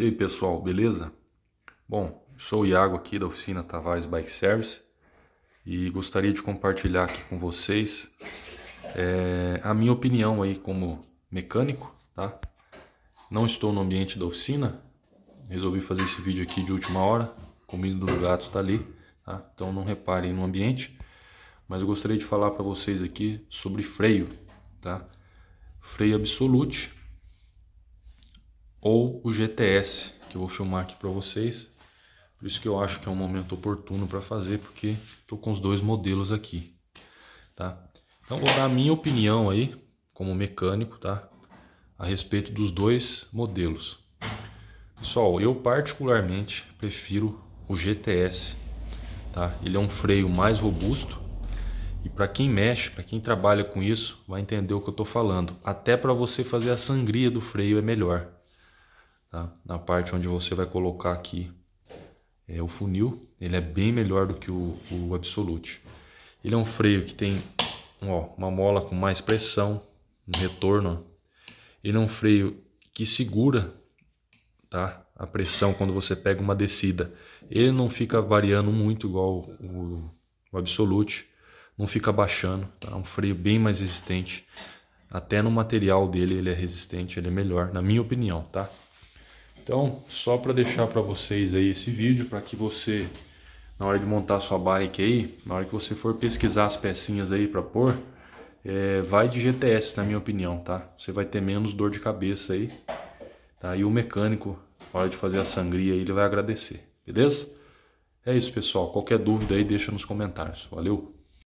E aí pessoal, beleza? Bom, sou o Iago aqui da oficina Tavares Bike Service e gostaria de compartilhar aqui com vocês é, a minha opinião aí como mecânico, tá? Não estou no ambiente da oficina, resolvi fazer esse vídeo aqui de última hora, comida do gato está ali, tá? Então não reparem no ambiente, mas eu gostaria de falar para vocês aqui sobre freio, tá? Freio Absolute, ou o GTS, que eu vou filmar aqui para vocês. Por isso que eu acho que é um momento oportuno para fazer, porque estou com os dois modelos aqui, tá? Então vou dar a minha opinião aí, como mecânico, tá? A respeito dos dois modelos. Pessoal, eu particularmente prefiro o GTS, tá? Ele é um freio mais robusto e para quem mexe, para quem trabalha com isso, vai entender o que eu estou falando. Até para você fazer a sangria do freio é melhor, tá? na parte onde você vai colocar aqui é, o funil. Ele é bem melhor do que o, o Absolute. Ele é um freio que tem ó, uma mola com mais pressão, um retorno. Ó. Ele é um freio que segura tá? a pressão quando você pega uma descida. Ele não fica variando muito igual o, o Absolute. Não fica baixando, tá? é um freio bem mais resistente. Até no material dele ele é resistente, ele é melhor, na minha opinião, tá? Então, só para deixar para vocês aí esse vídeo, para que você, na hora de montar sua bike aí, na hora que você for pesquisar as pecinhas aí para pôr, é, vai de GTS, na minha opinião, tá? Você vai ter menos dor de cabeça aí, tá? E o mecânico, na hora de fazer a sangria aí, ele vai agradecer, beleza? É isso, pessoal. Qualquer dúvida aí, deixa nos comentários. Valeu!